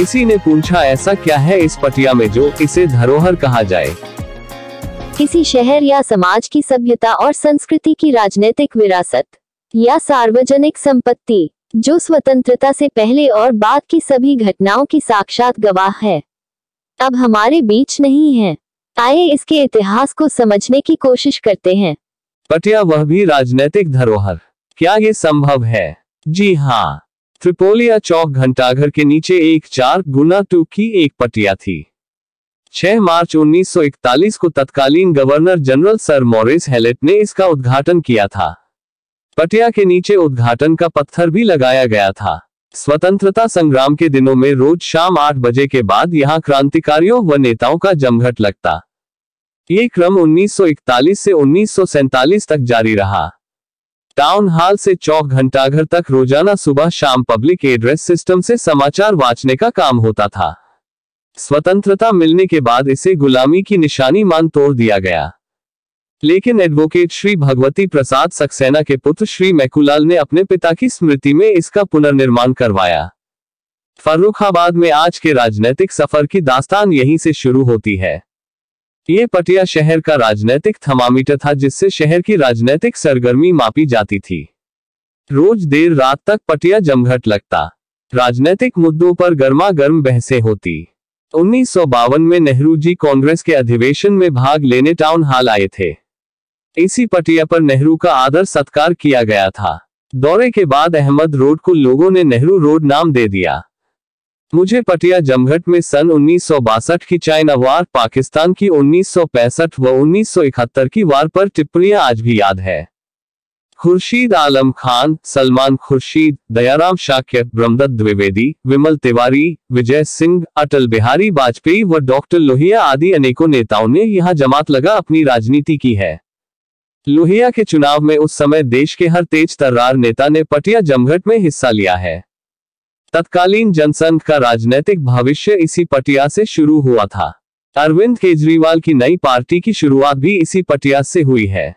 किसी ने पूछा ऐसा क्या है इस पटिया में जो इसे धरोहर कहा जाए किसी शहर या समाज की सभ्यता और संस्कृति की राजनीतिक विरासत या सार्वजनिक संपत्ति जो स्वतंत्रता से पहले और बाद की सभी घटनाओं की साक्षात गवाह है अब हमारे बीच नहीं है आए इसके इतिहास को समझने की कोशिश करते हैं पटिया वह भी राजनीतिक धरोहर क्या ये संभव है जी हाँ त्रिपोलिया चौक घंटाघर के नीचे एक चार गुना टू की एक पटिया थी 6 मार्च 1941 को तत्कालीन governor general sir Maurice Hallett ने इसका उद्घाटन किया था पटिया के नीचे उद्घाटन का पत्थर भी लगाया गया था स्वतंत्रता संग्राम के दिनों में रोज शाम आठ बजे के बाद यहाँ क्रांतिकारियों व नेताओं का जमघट लगता ये क्रम 1941 से उन्नीस तक जारी रहा टाउन हॉल से चौक घंटाघर तक रोजाना सुबह शाम पब्लिक एड्रेस सिस्टम से समाचार वाचने का काम होता था स्वतंत्रता मिलने के बाद इसे गुलामी की निशानी मान तोड़ दिया गया लेकिन एडवोकेट श्री भगवती प्रसाद सक्सेना के पुत्र श्री मैकुलाल ने अपने पिता की स्मृति में इसका पुनर्निर्माण करवाया फर्रुखाबाद में आज के राजनीतिक सफर की दास्तान यहीं से शुरू होती है ये पटिया शहर का राजनैतिक थमामीटर था जिससे शहर की राजनैतिक सरगर्मी मापी जाती थी रोज देर रात तक पटिया जमघट लगता राजनैतिक मुद्दों पर गर्मा गर्म बहसे होती उन्नीस में नेहरू जी कांग्रेस के अधिवेशन में भाग लेने टाउन हॉल आए थे इसी पटिया पर नेहरू का आदर सत्कार किया गया था दौरे के बाद अहमद रोड को लोगों ने नेहरू रोड नाम दे दिया मुझे पटिया जमघट में सन उन्नीस की चाइना वार पाकिस्तान की 1965 व 1971 की वार पर टिप्पणियां आज भी याद है खुर्शीद आलम खान सलमान खुर्शीद दयाराम शाक्य ब्रह्मदत्त द्विवेदी विमल तिवारी विजय सिंह अटल बिहारी वाजपेयी व डॉक्टर लोहिया आदि अनेकों नेताओं ने यहाँ जमात लगा अपनी राजनीति की है लोहिया के चुनाव में उस समय देश के हर तेज तर्रार नेता ने पटिया जमघट में हिस्सा लिया है तत्कालीन जनसंघ का राजनीतिक भविष्य इसी पटिया से शुरू हुआ था अरविंद केजरीवाल की नई पार्टी की शुरुआत भी इसी पटिया से हुई है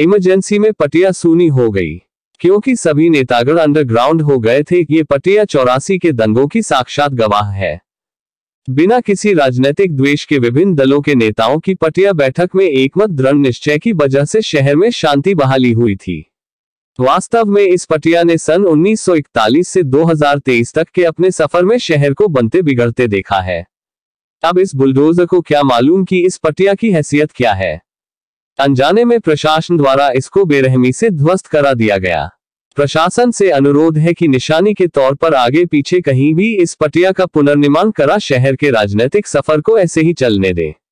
इमरजेंसी में पटिया सूनी हो गई क्योंकि सभी नेतागढ़ अंडरग्राउंड हो गए थे ये पटिया चौरासी के दंगों की साक्षात गवाह है बिना किसी राजनीतिक द्वेष के विभिन्न दलों के नेताओं की पटिया बैठक में एकमत दृढ़ निश्चय की वजह से शहर में शांति बहाली हुई थी वास्तव में इस पटिया ने सन 1941 से 2023 तक के अपने सफर में शहर को बनते बिगड़ते देखा है अब इस बुलडोजर को क्या मालूम कि इस पटिया की हैसियत क्या है अनजाने में प्रशासन द्वारा इसको बेरहमी से ध्वस्त करा दिया गया प्रशासन से अनुरोध है कि निशानी के तौर पर आगे पीछे कहीं भी इस पटिया का पुनर्निर्माण करा शहर के राजनीतिक सफर को ऐसे ही चलने दें